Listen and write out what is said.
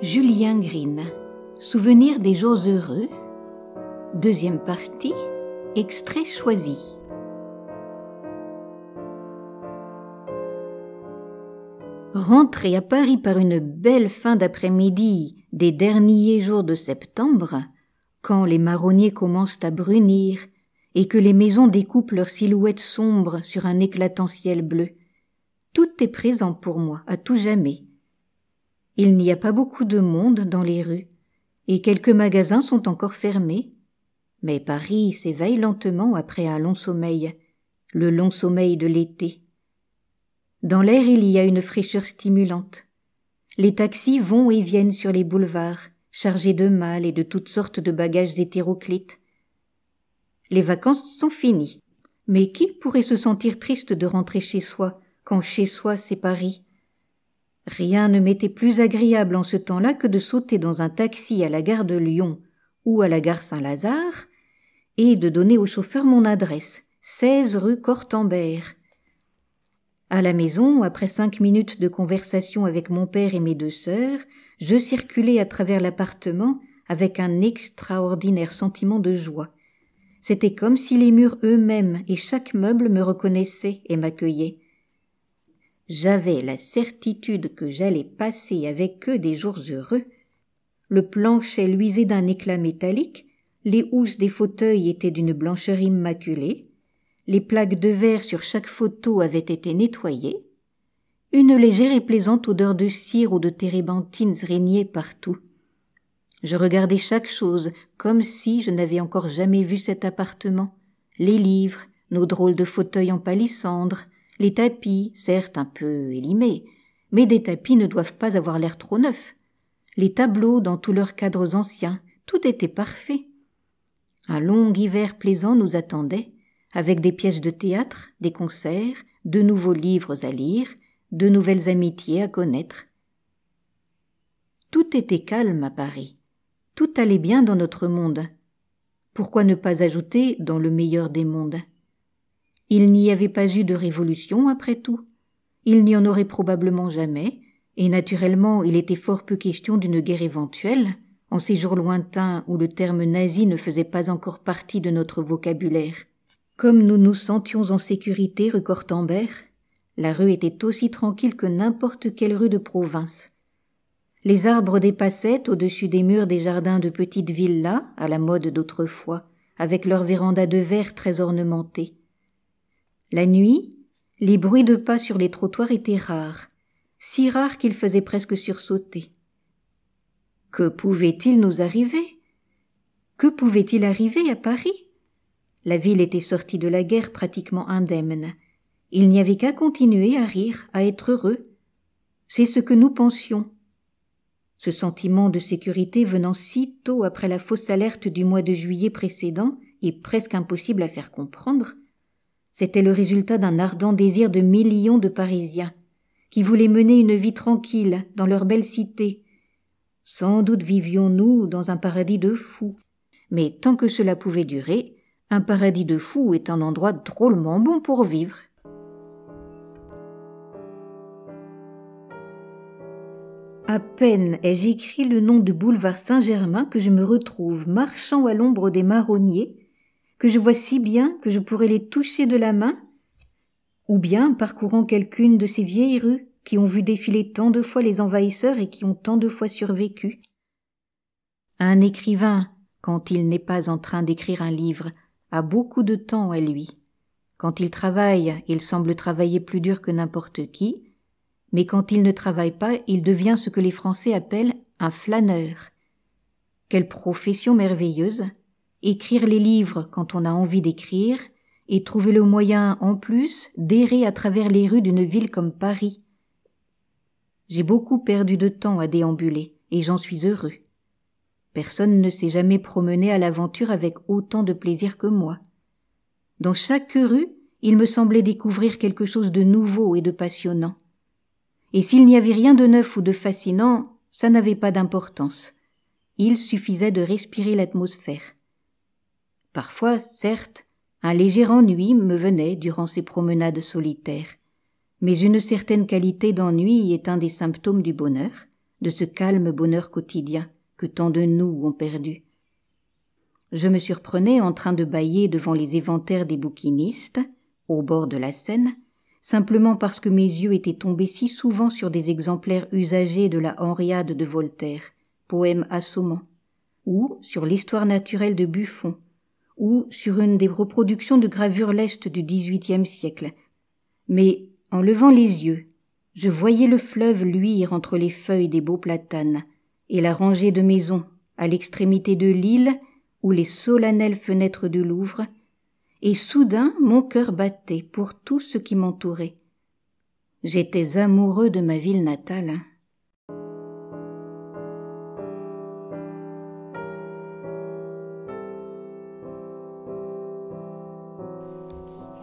Julien Green, Souvenir des jours heureux, deuxième partie, extrait choisi. Rentré à Paris par une belle fin d'après-midi des derniers jours de septembre, quand les marronniers commencent à brunir et que les maisons découpent leurs silhouettes sombres sur un éclatant ciel bleu, tout est présent pour moi à tout jamais il n'y a pas beaucoup de monde dans les rues, et quelques magasins sont encore fermés. Mais Paris s'éveille lentement après un long sommeil, le long sommeil de l'été. Dans l'air il y a une fraîcheur stimulante. Les taxis vont et viennent sur les boulevards, chargés de mâles et de toutes sortes de bagages hétéroclites. Les vacances sont finies. Mais qui pourrait se sentir triste de rentrer chez soi, quand chez soi c'est Paris? Rien ne m'était plus agréable en ce temps-là que de sauter dans un taxi à la gare de Lyon ou à la gare Saint-Lazare et de donner au chauffeur mon adresse, 16 rue Cortambert. À la maison, après cinq minutes de conversation avec mon père et mes deux sœurs, je circulais à travers l'appartement avec un extraordinaire sentiment de joie. C'était comme si les murs eux-mêmes et chaque meuble me reconnaissaient et m'accueillaient j'avais la certitude que j'allais passer avec eux des jours heureux. Le plancher luisait d'un éclat métallique, les housses des fauteuils étaient d'une blancheur immaculée, les plaques de verre sur chaque photo avaient été nettoyées, une légère et plaisante odeur de cire ou de térébenthine régnait partout. Je regardais chaque chose comme si je n'avais encore jamais vu cet appartement, les livres, nos drôles de fauteuils en palissandre, les tapis, certes un peu élimés, mais des tapis ne doivent pas avoir l'air trop neufs. Les tableaux dans tous leurs cadres anciens, tout était parfait. Un long hiver plaisant nous attendait, avec des pièces de théâtre, des concerts, de nouveaux livres à lire, de nouvelles amitiés à connaître. Tout était calme à Paris. Tout allait bien dans notre monde. Pourquoi ne pas ajouter dans le meilleur des mondes? Il n'y avait pas eu de révolution après tout. Il n'y en aurait probablement jamais, et naturellement il était fort peu question d'une guerre éventuelle, en ces jours lointains où le terme nazi ne faisait pas encore partie de notre vocabulaire. Comme nous nous sentions en sécurité rue Cortambert, la rue était aussi tranquille que n'importe quelle rue de province. Les arbres dépassaient au-dessus des murs des jardins de petites villas, à la mode d'autrefois, avec leurs vérandas de verre très ornementées. La nuit, les bruits de pas sur les trottoirs étaient rares, si rares qu'ils faisaient presque sursauter. Que pouvait-il nous arriver Que pouvait-il arriver à Paris La ville était sortie de la guerre pratiquement indemne. Il n'y avait qu'à continuer à rire, à être heureux. C'est ce que nous pensions. Ce sentiment de sécurité venant si tôt après la fausse alerte du mois de juillet précédent et presque impossible à faire comprendre, c'était le résultat d'un ardent désir de millions de Parisiens, qui voulaient mener une vie tranquille dans leur belle cité. Sans doute vivions-nous dans un paradis de fous. Mais tant que cela pouvait durer, un paradis de fous est un endroit drôlement bon pour vivre. À peine ai-je écrit le nom du boulevard Saint-Germain que je me retrouve marchant à l'ombre des marronniers que je vois si bien que je pourrais les toucher de la main, ou bien parcourant quelqu'une de ces vieilles rues qui ont vu défiler tant de fois les envahisseurs et qui ont tant de fois survécu. Un écrivain, quand il n'est pas en train d'écrire un livre, a beaucoup de temps à lui. Quand il travaille, il semble travailler plus dur que n'importe qui, mais quand il ne travaille pas, il devient ce que les Français appellent un flâneur. Quelle profession merveilleuse écrire les livres quand on a envie d'écrire, et trouver le moyen, en plus, d'errer à travers les rues d'une ville comme Paris. J'ai beaucoup perdu de temps à déambuler, et j'en suis heureux. Personne ne s'est jamais promené à l'aventure avec autant de plaisir que moi. Dans chaque rue, il me semblait découvrir quelque chose de nouveau et de passionnant. Et s'il n'y avait rien de neuf ou de fascinant, ça n'avait pas d'importance. Il suffisait de respirer l'atmosphère. Parfois, certes, un léger ennui me venait durant ces promenades solitaires, mais une certaine qualité d'ennui est un des symptômes du bonheur, de ce calme bonheur quotidien que tant de nous ont perdu. Je me surprenais en train de bâiller devant les éventaires des bouquinistes, au bord de la Seine, simplement parce que mes yeux étaient tombés si souvent sur des exemplaires usagés de la Henriade de Voltaire, poème assommant, ou sur l'histoire naturelle de Buffon, ou sur une des reproductions de gravures lestes du XVIIIe siècle. Mais, en levant les yeux, je voyais le fleuve luire entre les feuilles des beaux platanes, et la rangée de maisons, à l'extrémité de l'île, ou les solennelles fenêtres du Louvre, et soudain mon cœur battait pour tout ce qui m'entourait. J'étais amoureux de ma ville natale.